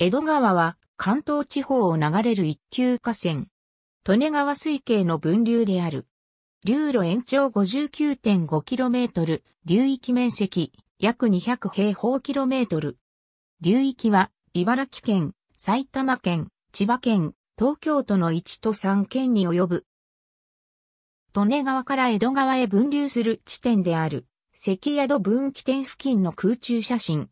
江戸川は関東地方を流れる一級河川。利根川水系の分流である。流路延長 59.5km、流域面積約200平方キロメートル。流域は茨城県、埼玉県、千葉県、東京都の1都3県に及ぶ。利根川から江戸川へ分流する地点である、関宿分岐点付近の空中写真。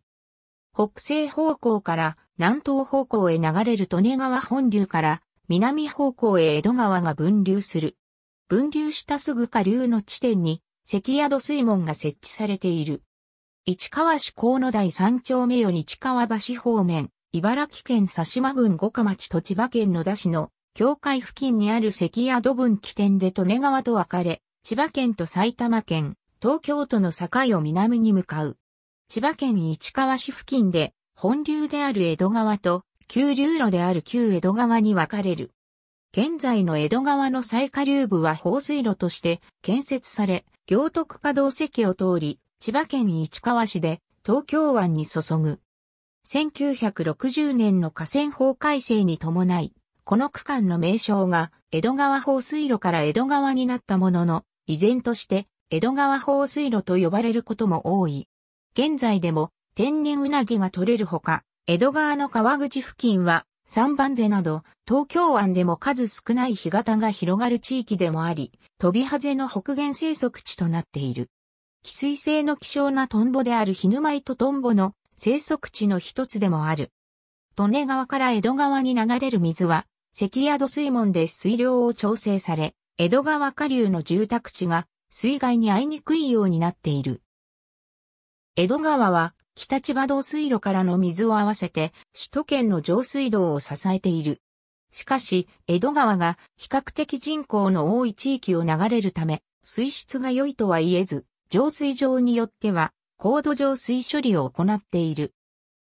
北西方向から南東方向へ流れる利根川本流から南方向へ江戸川が分流する。分流したすぐ下流の地点に関宿水門が設置されている。市川市河野台三丁目より市川橋方面、茨城県佐島郡五日町と千葉県野田市の境界付近にある関宿分岐点で利根川と分かれ、千葉県と埼玉県、東京都の境を南に向かう。千葉県市川市付近で、本流である江戸川と、旧流路である旧江戸川に分かれる。現在の江戸川の最下流部は放水路として建設され、行徳可動石を通り、千葉県市川市で東京湾に注ぐ。1960年の河川法改正に伴い、この区間の名称が江戸川放水路から江戸川になったものの、依然として江戸川放水路と呼ばれることも多い。現在でも天然うなぎが取れるほか、江戸川の川口付近は三番瀬など東京湾でも数少ない干潟が広がる地域でもあり、飛びハゼの北限生息地となっている。寄水性の希少なトンボであるヒヌマイとトンボの生息地の一つでもある。利根川から江戸川に流れる水は、関宿水門で水量を調整され、江戸川下流の住宅地が水害に遭いにくいようになっている。江戸川は北千葉道水路からの水を合わせて首都圏の上水道を支えている。しかし、江戸川が比較的人口の多い地域を流れるため、水質が良いとは言えず、浄水場によっては高度浄水処理を行っている。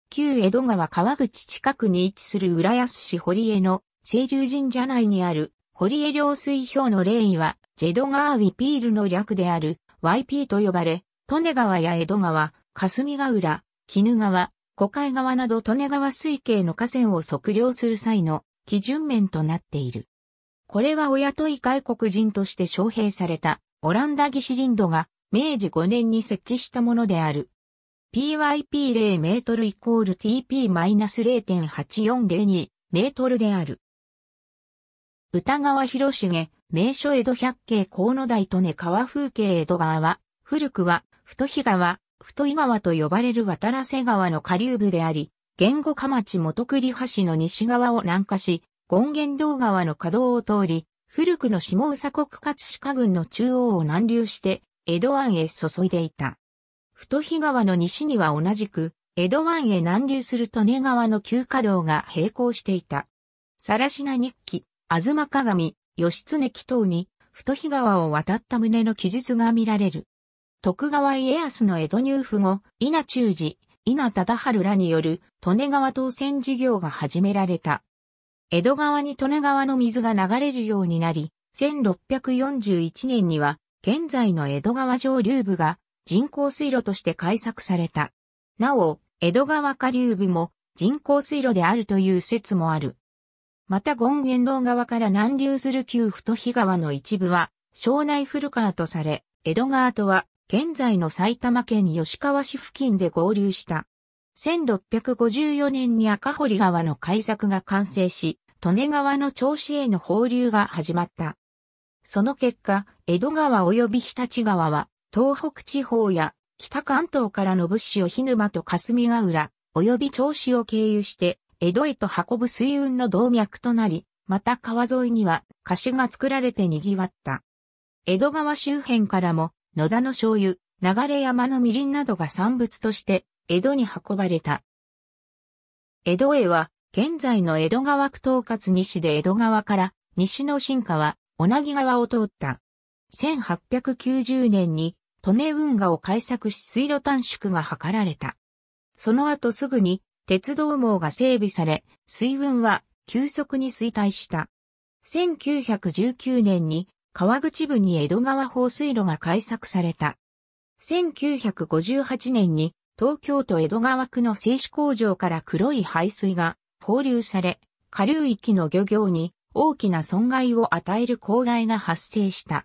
旧江戸川川口近くに位置する浦安市堀江の清流神社内にある堀江両水表の霊位はジェドガーウィピールの略である YP と呼ばれ、利根川や江戸川、霞ヶ浦、絹川、小海川など利根川水系の河川を測量する際の基準面となっている。これはお雇い外国人として招聘されたオランダ義士林ドが明治5年に設置したものである。PYP0 メートルイコール TP-0.8402 メートルである。歌川広重、名所江戸百景河野台利根川風景江戸川は、古くは、太日川、太井川と呼ばれる渡良瀬川の下流部であり、言語河町元栗橋の西側を南下し、権現道川の河道を通り、古くの下宇佐国葛飾郡の中央を南流して、江戸湾へ注いでいた。太日川の西には同じく、江戸湾へ南流する利根川の旧河道が並行していた。さらしな日記、東鏡、義経祈祷に、太日川を渡った旨の記述が見られる。徳川家康の江戸入府後、稲中寺、稲忠春らによる利根川当選事業が始められた。江戸川に利根川の水が流れるようになり、1641年には現在の江戸川上流部が人工水路として開削された。なお、江戸川下流部も人工水路であるという説もある。また権現堂側から南流する旧太日川の一部は、庄内古川とされ、江戸川とは現在の埼玉県吉川市付近で合流した。1654年に赤堀川の改作が完成し、利根川の調子への放流が始まった。その結果、江戸川及び日立川は、東北地方や北関東からの物資を日沼と霞ヶ浦、及び調子を経由して、江戸へと運ぶ水運の動脈となり、また川沿いには、菓子が作られて賑わった。江戸川周辺からも、野田の醤油、流山のみりんなどが産物として江戸に運ばれた。江戸へは、現在の江戸川区統括西で江戸川から西の新川、女木川を通った。1890年に、利根運河を開削し水路短縮が図られた。その後すぐに、鉄道網が整備され、水運は急速に衰退した。1919年に川口部に江戸川放水路が開削された。1958年に東京都江戸川区の製紙工場から黒い排水が放流され、下流域の漁業に大きな損害を与える公害が発生した。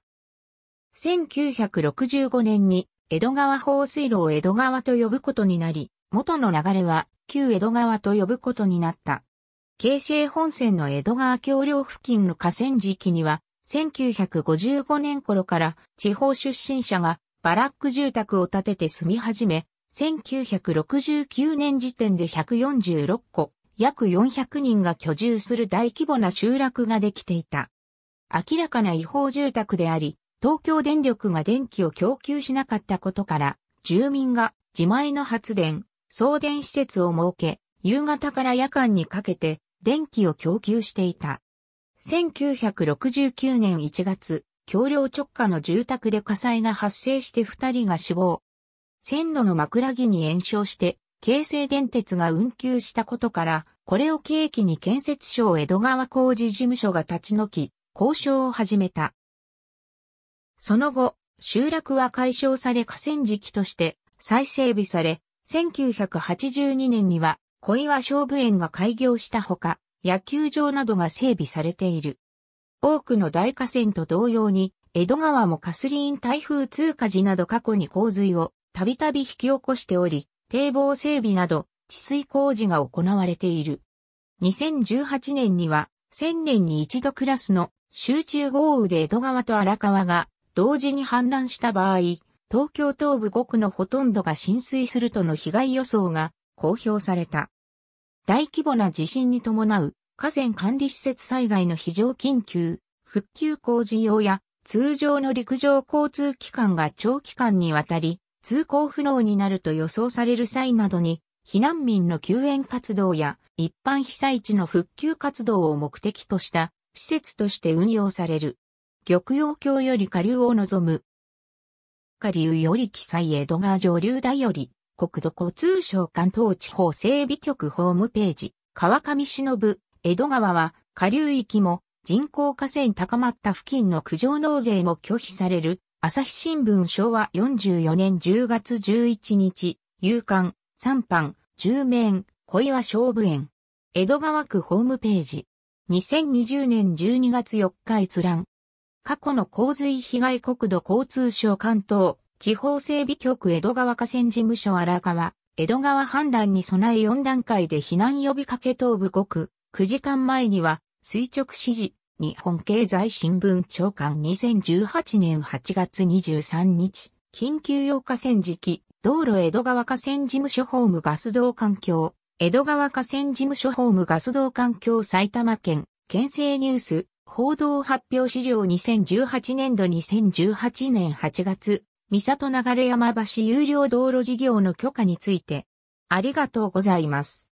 1965年に江戸川放水路を江戸川と呼ぶことになり、元の流れは旧江戸川と呼ぶことになった。京成本線の江戸川橋梁付近の河川敷には1955年頃から地方出身者がバラック住宅を建てて住み始め、1969年時点で146戸、約400人が居住する大規模な集落ができていた。明らかな違法住宅であり、東京電力が電気を供給しなかったことから、住民が自前の発電、送電施設を設け、夕方から夜間にかけて電気を供給していた。1969年1月、橋梁直下の住宅で火災が発生して2人が死亡。線路の枕木に延焼して、京成電鉄が運休したことから、これを契機に建設省江戸川工事事務所が立ち退き、交渉を始めた。その後、集落は解消され河川敷として再整備され、1982年には小岩勝負園が開業したほか、野球場などが整備されている。多くの大河川と同様に、江戸川もカスリーン台風通過時など過去に洪水をたびたび引き起こしており、堤防整備など治水工事が行われている。2018年には、1000年に一度クラスの集中豪雨で江戸川と荒川が同時に氾濫した場合、東京東部5区のほとんどが浸水するとの被害予想が公表された。大規模な地震に伴う河川管理施設災害の非常緊急、復旧工事用や通常の陸上交通機関が長期間にわたり通行不能になると予想される際などに避難民の救援活動や一般被災地の復旧活動を目的とした施設として運用される。玉陽橋より下流を望む。下流より記載江戸川上流だより。国土交通省関東地方整備局ホームページ、川上忍、江戸川は、下流域も、人口河川高まった付近の苦情納税も拒否される、朝日新聞昭和44年10月11日、夕刊、三版、十面、小岩勝負園。江戸川区ホームページ。2020年12月4日閲覧。過去の洪水被害国土交通省関東地方整備局江戸川河川事務所荒川、江戸川氾濫に備え4段階で避難呼びかけ東部5区、9時間前には、垂直指示、日本経済新聞長官2018年8月23日、緊急用河川敷、道路江戸川河川事務所ホームガス道環境、江戸川河川事務所ホームガス道環境埼玉県、県政ニュース、報道発表資料2018年度2018年8月三里流山橋有料道路事業の許可について、ありがとうございます。